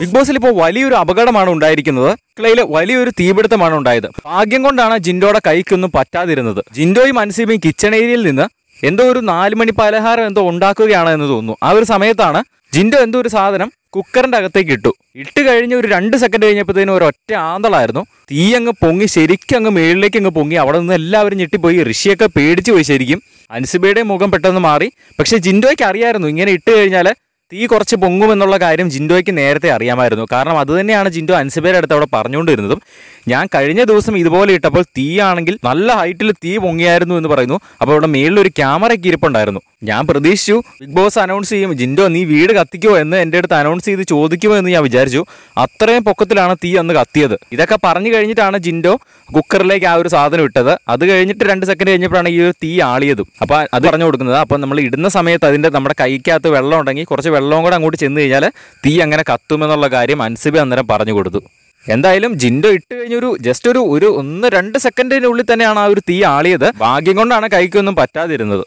big ബോസിൽ ഇപ്പോൾ വലിയൊരു അപകടമാണ് ഉണ്ടായിരിക്കുന്നത് ക്ലയിൽ വലിയൊരു തീപിടുത്തമാണ് ഉണ്ടായത് ഭാഗ്യം കൊണ്ടാണ് ജിൻഡോയുടെ കൈക്കൊന്നും പറ്റാതിരുന്നത് ജിൻഡോയും അൻസീബയും കിച്ചൺ ഏരിയയിൽ നിന്ന് എന്തോ ഒരു നാല് മണി പലഹാരം എന്തോ ഉണ്ടാക്കുകയാണ് എന്ന് തോന്നുന്നു ആ ഒരു സമയത്താണ് ജിൻഡോ എന്തോ ഒരു സാധനം കുക്കറിന്റെ അകത്തേക്ക് ഇട്ടു ഇട്ട് കഴിഞ്ഞ് ഒരു രണ്ട് സെക്കൻഡ് കഴിഞ്ഞപ്പോഴത്തേനും ഒരു ഒറ്റ ആന്തളായിരുന്നു തീ അങ്ങ് പൊങ്ങി ശരിക്കും അങ്ങ് മേളിലേക്ക് അങ്ങ് പൊങ്ങി അവിടെ നിന്ന് എല്ലാവരും ഞെട്ടിപ്പോയി ഋഷിയൊക്കെ പേടിച്ചു പോയി ശരിക്കും അൻസിബയുടെ മുഖം പെട്ടെന്ന് മാറി പക്ഷെ ജിൻഡോയ്ക്ക് അറിയായിരുന്നു ഇങ്ങനെ ഇട്ട് കഴിഞ്ഞാൽ തീ കുറച്ച് പൊങ്ങുമെന്നുള്ള കാര്യം ജിൻഡോയ്ക്ക് നേരത്തെ അറിയാമായിരുന്നു കാരണം അതുതന്നെയാണ് ജിൻഡോ അൻസിബയുടെ അടുത്ത് അവിടെ പറഞ്ഞുകൊണ്ടിരുന്നതും ഞാൻ കഴിഞ്ഞ ദിവസം ഇതുപോലെ ഇട്ടപ്പോൾ തീ ആണെങ്കിൽ നല്ല ഹൈറ്റിൽ തീ പൊങ്ങിയായിരുന്നു എന്ന് പറയുന്നു അപ്പോൾ അവിടെ മേളിൽ ഒരു ക്യാമറയ്ക്ക് ഇരിപ്പുണ്ടായിരുന്നു ഞാൻ പ്രതീക്ഷിച്ചു ബിഗ് ബോസ് അനൗൺസ് ചെയ്യും ജിൻഡോ നീ വീട് കത്തിക്കോ എന്ന് എൻ്റെ അടുത്ത് അനൗൺസ് ചെയ്ത് ചോദിക്കുമോ എന്ന് ഞാൻ വിചാരിച്ചു അത്രയും പൊക്കത്തിലാണ് തീ അന്ന് കത്തിയത് ഇതൊക്കെ പറഞ്ഞു കഴിഞ്ഞിട്ടാണ് ജിൻഡോ കുക്കറിലേക്ക് ആ ഒരു സാധനം ഇട്ടത് അത് കഴിഞ്ഞിട്ട് രണ്ട് സെക്കൻഡ് കഴിഞ്ഞപ്പോഴാണ് ഈ ഒരു തീ ആളിയതും അപ്പോൾ അത് പറഞ്ഞു കൊടുക്കുന്നത് അപ്പോൾ നമ്മൾ ഇടുന്ന സമയത്ത് അതിൻ്റെ നമ്മുടെ കൈക്കകത്ത് വെള്ളം ഉണ്ടെങ്കിൽ കുറച്ച് വെള്ളവും കൂടെ അങ്ങോട്ട് ചെന്ന് കഴിഞ്ഞാൽ തീ അങ്ങനെ കത്തുമെന്നുള്ള കാര്യം അൻസിബി അന്നേരം പറഞ്ഞു കൊടുത്തു എന്തായാലും ജിൻഡോ ഇട്ട് കഴിഞ്ഞൊരു ജസ്റ്റ് ഒരു ഒരു ഒന്ന് രണ്ട് സെക്കൻഡിനുള്ളിൽ തന്നെയാണ് ആ ഒരു തീ ആളിയത് ഭാഗ്യം കൊണ്ടാണ് കൈക്കൊന്നും പറ്റാതിരുന്നത്